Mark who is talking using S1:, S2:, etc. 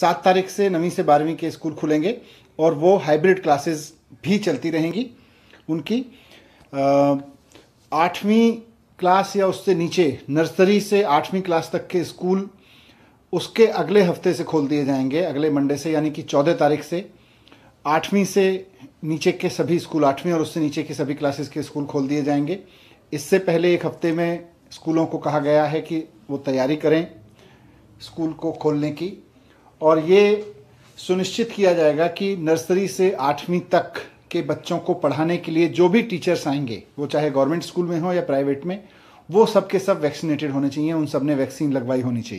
S1: सात तारीख से नवीं से बारहवीं के स्कूल खुलेंगे और वो हाइब्रिड क्लासेस भी चलती रहेंगी उनकी आठवीं क्लास या उससे नीचे नर्सरी से आठवीं क्लास तक के स्कूल उसके अगले हफ्ते से खोल दिए जाएंगे अगले मंडे से यानी कि चौदह तारीख से आठवीं से नीचे के सभी स्कूल आठवीं और उससे नीचे के सभी क्लासेस के स्कूल खोल दिए जाएंगे इससे पहले एक हफ्ते में स्कूलों को कहा गया है कि वो तैयारी करें स्कूल को खोलने की और ये सुनिश्चित किया जाएगा कि नर्सरी से आठवीं तक के बच्चों को पढ़ाने के लिए जो भी टीचर्स आएंगे वो चाहे गवर्नमेंट स्कूल में हो या प्राइवेट में वो सब के सब वैक्सीनेटेड होने चाहिए उन सब ने वैक्सीन लगवाई होनी चाहिए